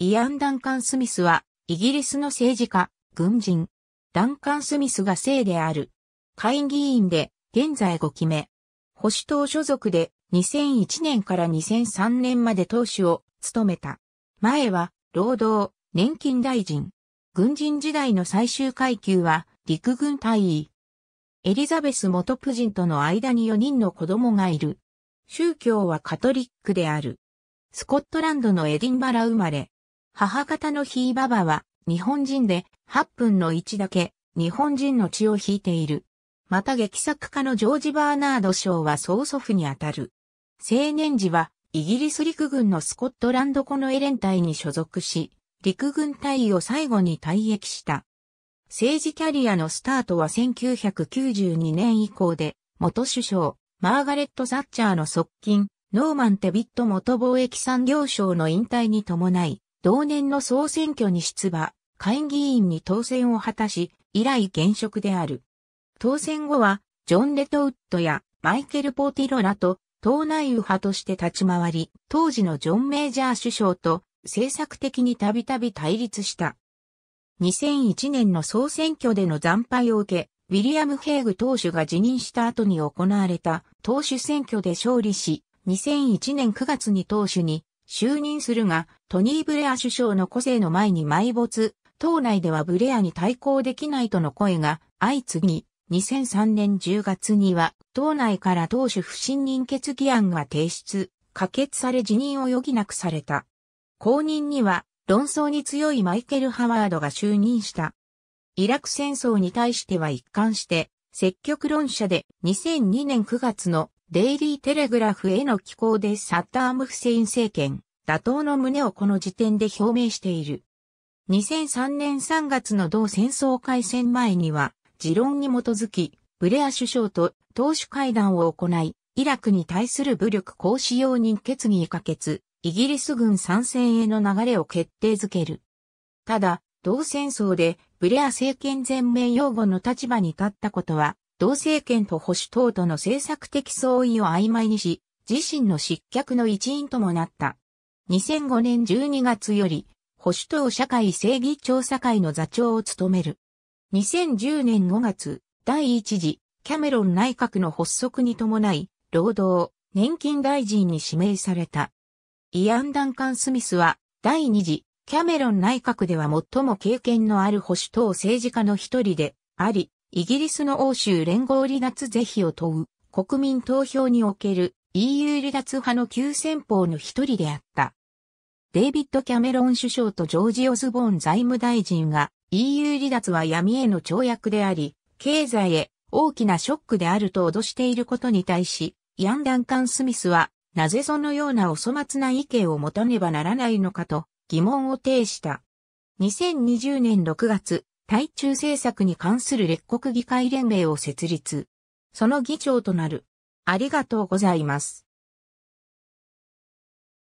イアン・ダンカン・スミスは、イギリスの政治家、軍人。ダンカン・スミスが姓である。会議員で、現在5期目。保守党所属で、2001年から2003年まで党首を務めた。前は、労働、年金大臣。軍人時代の最終階級は、陸軍大尉。エリザベス元夫人との間に4人の子供がいる。宗教はカトリックである。スコットランドのエディンバラ生まれ。母方のひいばばは、日本人で、8分の1だけ、日本人の血を引いている。また劇作家のジョージ・バーナード・賞は曽祖父にあたる。青年時は、イギリス陸軍のスコットランドコのエレン隊に所属し、陸軍隊を最後に退役した。政治キャリアのスタートは1992年以降で、元首相、マーガレット・サッチャーの側近、ノーマン・テビット元貿易産業省の引退に伴い、同年の総選挙に出馬、下院議員に当選を果たし、以来現職である。当選後は、ジョン・レトウッドやマイケル・ポーティロラと党内右派として立ち回り、当時のジョン・メイジャー首相と政策的にたびたび対立した。2001年の総選挙での惨敗を受け、ウィリアム・ヘイグ党首が辞任した後に行われた党首選挙で勝利し、2001年9月に党首に就任するが、トニー・ブレア首相の個性の前に埋没、党内ではブレアに対抗できないとの声が相次ぎ、2003年10月には、党内から党首不信任決議案が提出、可決され辞任を余儀なくされた。後任には、論争に強いマイケル・ハワードが就任した。イラク戦争に対しては一貫して、積極論者で2002年9月のデイリーテレグラフへの寄稿でサッターム・フセイン政権、打倒の旨をこの時点で表明している。2003年3月の同戦争開戦前には、持論に基づき、ブレア首相と党首会談を行い、イラクに対する武力行使容認決議可決、イギリス軍参戦への流れを決定づける。ただ、同戦争でブレア政権全面擁護の立場に立ったことは同政権と保守党との政策的相違を曖昧にし、自身の失脚の一因ともなった。2005年12月より、保守党社会正義調査会の座長を務める。2010年5月、第一次、キャメロン内閣の発足に伴い、労働、年金大臣に指名された。イアン・ダンカン・スミスは、第二次、キャメロン内閣では最も経験のある保守党政治家の一人で、あり、イギリスの欧州連合離脱是非を問う国民投票における EU 離脱派の急先鋒の一人であった。デイビッド・キャメロン首相とジョージ・オズボーン財務大臣が EU 離脱は闇への跳躍であり、経済へ大きなショックであると脅していることに対し、ヤン・ダンカン・スミスは、なぜそのようなお粗末な意見を持たねばならないのかと疑問を呈した。2020年6月、対中政策に関する列国議会連盟を設立。その議長となる。ありがとうございます。